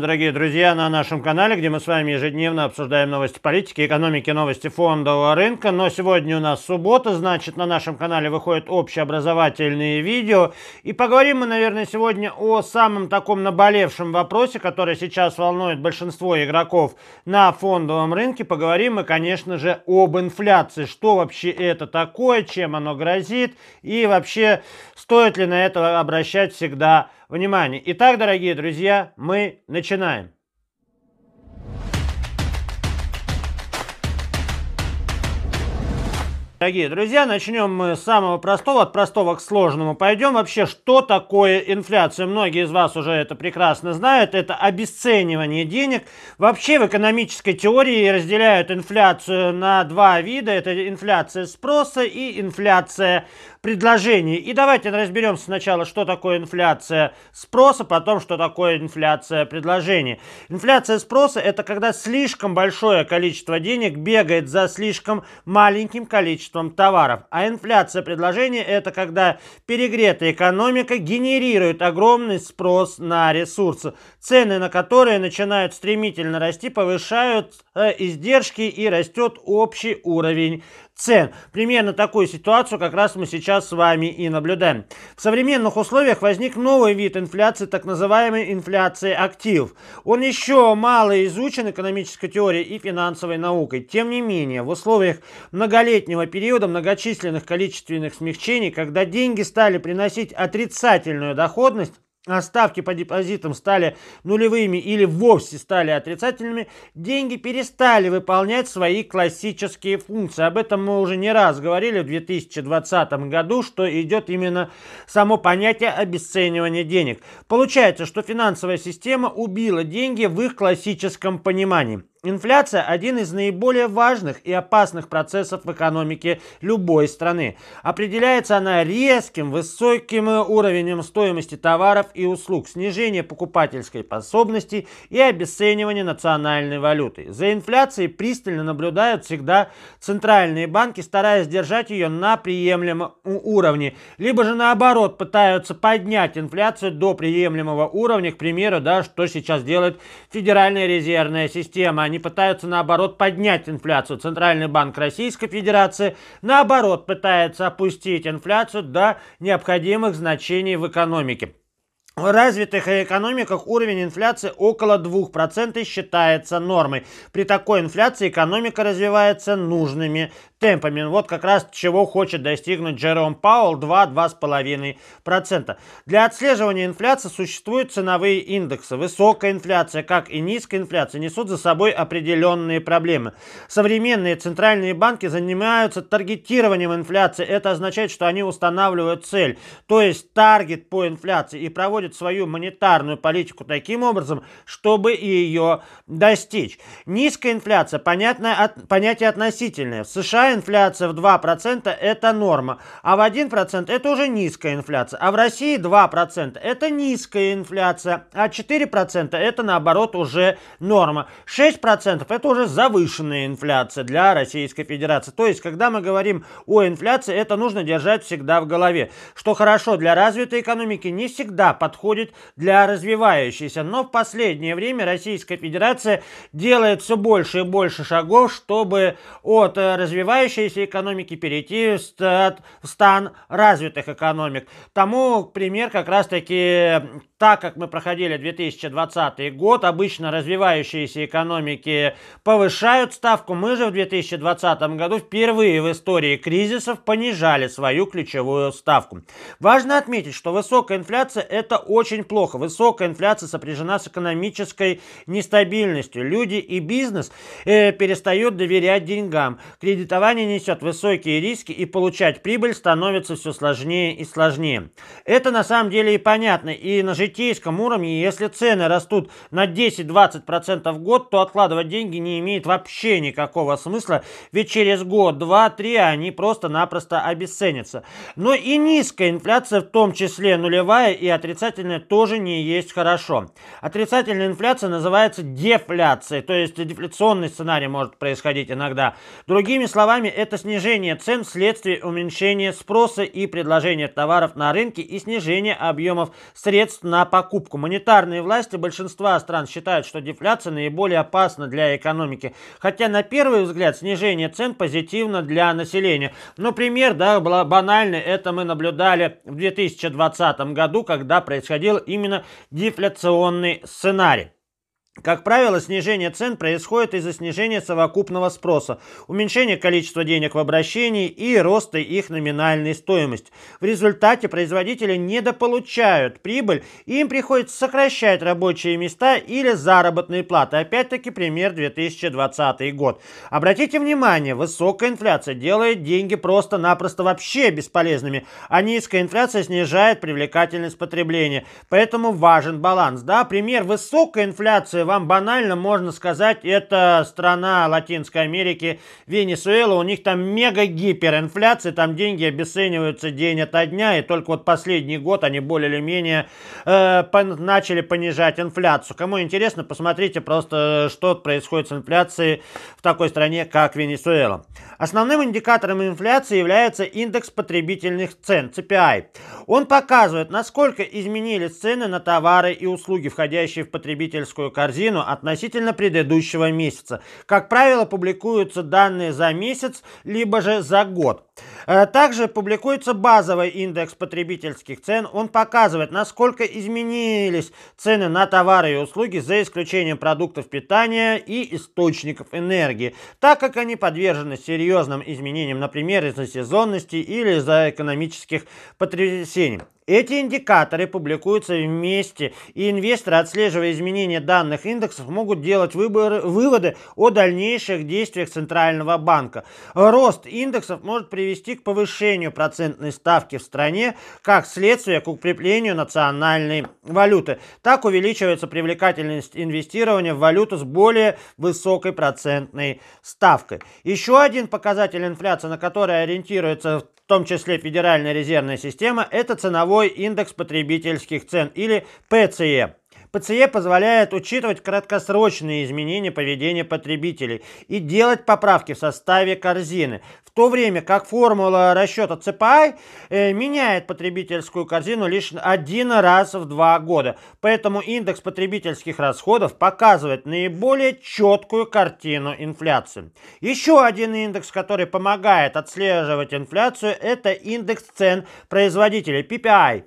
Дорогие друзья, на нашем канале, где мы с вами ежедневно обсуждаем новости политики, экономики, новости фондового рынка. Но сегодня у нас суббота, значит, на нашем канале выходят общеобразовательные видео. И поговорим мы, наверное, сегодня о самом таком наболевшем вопросе, который сейчас волнует большинство игроков на фондовом рынке. Поговорим мы, конечно же, об инфляции. Что вообще это такое, чем оно грозит и вообще стоит ли на это обращать всегда внимание внимание. Итак, дорогие друзья, мы начинаем. Дорогие друзья, начнем мы с самого простого, от простого к сложному. Пойдем вообще, что такое инфляция. Многие из вас уже это прекрасно знают. Это обесценивание денег. Вообще в экономической теории разделяют инфляцию на два вида. Это инфляция спроса и инфляция предложений. И давайте разберемся сначала, что такое инфляция спроса, потом, что такое инфляция предложений. Инфляция спроса – это когда слишком большое количество денег бегает за слишком маленьким количеством товаров. А инфляция предложений – это когда перегретая экономика генерирует огромный спрос на ресурсы, цены на которые начинают стремительно расти, повышают э, издержки и растет общий уровень цен. Примерно такую ситуацию как раз мы сейчас сейчас с вами и наблюдаем. В современных условиях возник новый вид инфляции, так называемой инфляции актив. Он еще мало изучен экономической теорией и финансовой наукой. Тем не менее, в условиях многолетнего периода многочисленных количественных смягчений, когда деньги стали приносить отрицательную доходность, а ставки по депозитам стали нулевыми или вовсе стали отрицательными, деньги перестали выполнять свои классические функции. Об этом мы уже не раз говорили в 2020 году, что идет именно само понятие обесценивания денег. Получается, что финансовая система убила деньги в их классическом понимании. Инфляция – один из наиболее важных и опасных процессов в экономике любой страны. Определяется она резким, высоким уровнем стоимости товаров и услуг, снижение покупательской способности и обесценивание национальной валюты. За инфляцией пристально наблюдают всегда центральные банки, стараясь держать ее на приемлемом уровне, либо же наоборот пытаются поднять инфляцию до приемлемого уровня, к примеру, да, что сейчас делает Федеральная резервная система они пытаются, наоборот, поднять инфляцию. Центральный банк Российской Федерации, наоборот, пытается опустить инфляцию до необходимых значений в экономике. В развитых экономиках уровень инфляции около 2% считается нормой. При такой инфляции экономика развивается нужными темпами. Вот как раз чего хочет достигнуть Джером Пауэлл 2-2,5%. Для отслеживания инфляции существуют ценовые индексы. Высокая инфляция, как и низкая инфляция, несут за собой определенные проблемы. Современные центральные банки занимаются таргетированием инфляции. Это означает, что они устанавливают цель, то есть таргет по инфляции и проводят свою монетарную политику таким образом, чтобы ее достичь. Низкая инфляция, понятное, от, понятие относительное. В США инфляция в 2% это норма, а в 1% это уже низкая инфляция. А в России 2% это низкая инфляция, а 4% это наоборот уже норма. 6% это уже завышенная инфляция для Российской Федерации. То есть, когда мы говорим о инфляции, это нужно держать всегда в голове. Что хорошо для развитой экономики, не всегда подходит для развивающейся. Но в последнее время Российская Федерация делает все больше и больше шагов, чтобы от э, развивающейся развивающиеся экономики перейти в стан развитых экономик. Тому пример как раз-таки так как мы проходили 2020 год, обычно развивающиеся экономики повышают ставку, мы же в 2020 году впервые в истории кризисов понижали свою ключевую ставку. Важно отметить, что высокая инфляция это очень плохо. Высокая инфляция сопряжена с экономической нестабильностью. Люди и бизнес э, перестают доверять деньгам. Кредитовать Компания несет высокие риски и получать прибыль становится все сложнее и сложнее. Это на самом деле и понятно. И на житейском уровне, если цены растут на 10-20% в год, то откладывать деньги не имеет вообще никакого смысла, ведь через год, два, три они просто-напросто обесценятся. Но и низкая инфляция, в том числе нулевая и отрицательная, тоже не есть хорошо. Отрицательная инфляция называется дефляцией, то есть дефляционный сценарий может происходить иногда. Другими словами, словами, это снижение цен вследствие уменьшения спроса и предложения товаров на рынке и снижения объемов средств на покупку. Монетарные власти большинства стран считают, что дефляция наиболее опасна для экономики. Хотя на первый взгляд снижение цен позитивно для населения. Но пример, да, банальный, это мы наблюдали в 2020 году, когда происходил именно дефляционный сценарий. Как правило, снижение цен происходит из-за снижения совокупного спроса, уменьшения количества денег в обращении и роста их номинальной стоимости. В результате производители недополучают прибыль, и им приходится сокращать рабочие места или заработные платы. Опять-таки пример 2020 год. Обратите внимание, высокая инфляция делает деньги просто-напросто вообще бесполезными, а низкая инфляция снижает привлекательность потребления. Поэтому важен баланс. Да, пример высокой инфляции вам банально можно сказать, это страна Латинской Америки, Венесуэла, у них там мега гиперинфляция, там деньги обесцениваются день ото дня, и только вот последний год они более или менее э, пон- начали понижать инфляцию. Кому интересно, посмотрите просто, что происходит с инфляцией в такой стране, как Венесуэла. Основным индикатором инфляции является индекс потребительных цен, CPI. А. Он показывает, насколько изменились цены на товары и услуги, входящие в потребительскую корзину корзину относительно предыдущего месяца. Как правило, публикуются данные за месяц, либо же за год. Э, также публикуется базовый индекс потребительских цен. Он показывает, насколько изменились цены на товары и услуги, за исключением продуктов питания и источников энергии, так как они подвержены серьезным изменениям, например, из-за сезонности или из-за экономических потрясений. Эти индикаторы публикуются вместе, и инвесторы, отслеживая изменения данных индексов, могут делать выборы, выводы о дальнейших действиях Центрального банка. Рост индексов может привести к повышению процентной ставки в стране, как следствие к укреплению национальной валюты. Так увеличивается привлекательность инвестирования в валюту с более высокой процентной ставкой. Еще один показатель инфляции, на который ориентируется в том числе Федеральная резервная система, это ценовой мировой индекс потребительских цен или ПЦЕ. ПЦЕ позволяет учитывать краткосрочные изменения поведения потребителей и делать поправки в составе корзины, в то время как формула расчета ЦПИ а э, меняет потребительскую корзину лишь один раз в два года. Поэтому индекс потребительских расходов показывает наиболее четкую картину инфляции. Еще один индекс, который помогает отслеживать инфляцию, это индекс цен производителей PPI.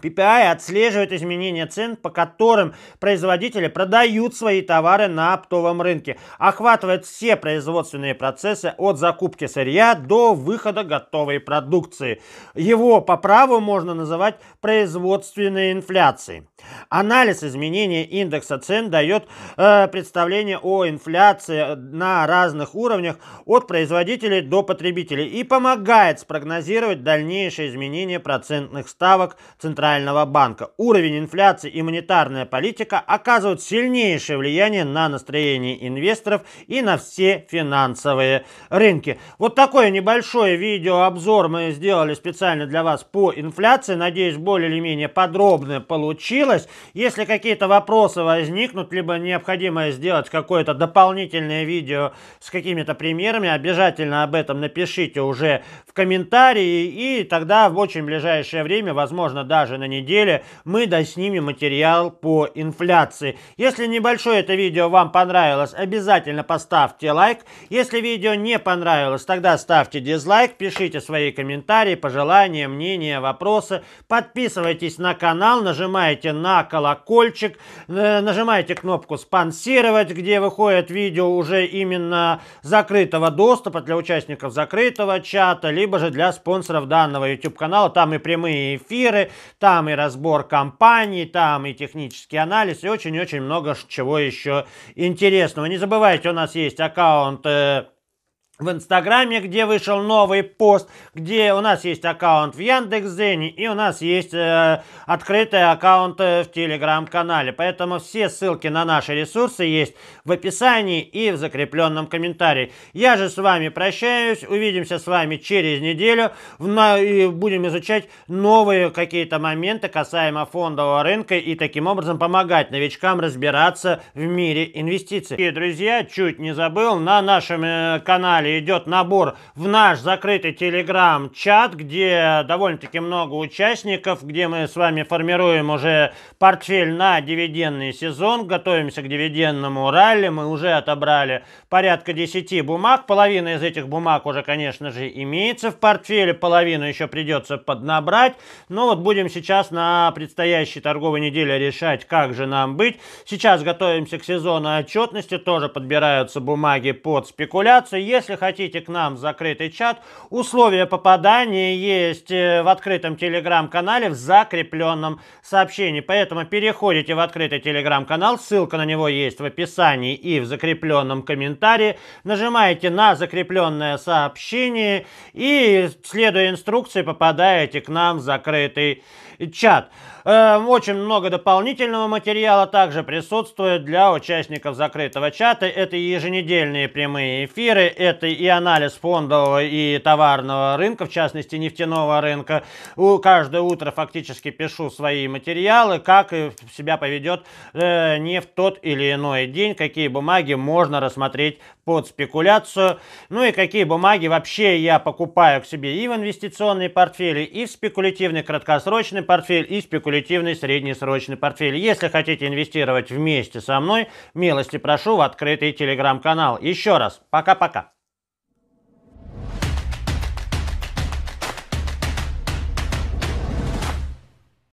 PPI отслеживает изменения цен, по которым производители продают свои товары на оптовом рынке, охватывает все производственные процессы от закупки сырья до выхода готовой продукции. Его по праву можно называть производственной инфляцией. Анализ изменения индекса цен дает э, представление о инфляции на разных уровнях от производителей до потребителей и помогает спрогнозировать дальнейшие изменения процентных ставок центральных Центрального банка. Уровень инфляции и монетарная политика оказывают сильнейшее влияние на настроение инвесторов и на все финансовые рынки. Вот такое небольшое видеообзор мы сделали специально для вас по инфляции. Надеюсь, более или менее подробно получилось. Если какие-то вопросы возникнут, либо необходимо сделать какое-то дополнительное видео с какими-то примерами, обязательно об этом напишите уже в комментарии, и тогда в очень ближайшее время, возможно, даже продажи на неделе, мы доснимем материал по инфляции. Если небольшое это видео вам понравилось, обязательно поставьте лайк. Если видео не понравилось, тогда ставьте дизлайк, пишите свои комментарии, пожелания, мнения, вопросы. Подписывайтесь на канал, нажимайте на колокольчик, э, нажимайте кнопку «Спонсировать», где выходит видео уже именно закрытого доступа для участников закрытого чата, либо же для спонсоров данного YouTube-канала. Там и прямые эфиры, там и разбор компаний, там и технический анализ, и очень-очень много чего еще интересного. Не забывайте, у нас есть аккаунт... Э, в Инстаграме, где вышел новый пост, где у нас есть аккаунт в Яндекс.Зене и у нас есть э, открытый аккаунт э, в Телеграм-канале. Поэтому все ссылки на наши ресурсы есть в описании и в закрепленном комментарии. Я же с вами прощаюсь, увидимся с вами через неделю на, и будем изучать новые какие-то моменты касаемо фондового рынка и таким образом помогать новичкам разбираться в мире инвестиций. И, друзья, чуть не забыл, на нашем э, канале идет набор в наш закрытый телеграм-чат, где довольно-таки много участников, где мы с вами формируем уже портфель на дивидендный сезон, готовимся к дивидендному ралли, мы уже отобрали порядка 10 бумаг, половина из этих бумаг уже, конечно же, имеется в портфеле, половину еще придется поднабрать, но вот будем сейчас на предстоящей торговой неделе решать, как же нам быть. Сейчас готовимся к сезону отчетности, тоже подбираются бумаги под спекуляцию. Если если хотите к нам в закрытый чат, условия попадания есть э, в открытом телеграм-канале в закрепленном сообщении. Поэтому переходите в открытый телеграм-канал, ссылка на него есть в описании и в закрепленном комментарии. Нажимаете на закрепленное сообщение и, следуя инструкции, попадаете к нам в закрытый чат. Эм, очень много дополнительного материала также присутствует для участников закрытого чата. Это и еженедельные прямые эфиры, это и анализ фондового и товарного рынка, в частности нефтяного рынка. у Каждое утро фактически пишу свои материалы, как себя поведет э, не в тот или иной день, какие бумаги можно рассмотреть под спекуляцию, ну и какие бумаги вообще я покупаю к себе и в инвестиционные портфели, и в спекулятивный краткосрочный портфель и спекулятивный среднесрочный портфель. Если хотите инвестировать вместе со мной, милости прошу в открытый телеграм-канал. Еще раз, пока-пока.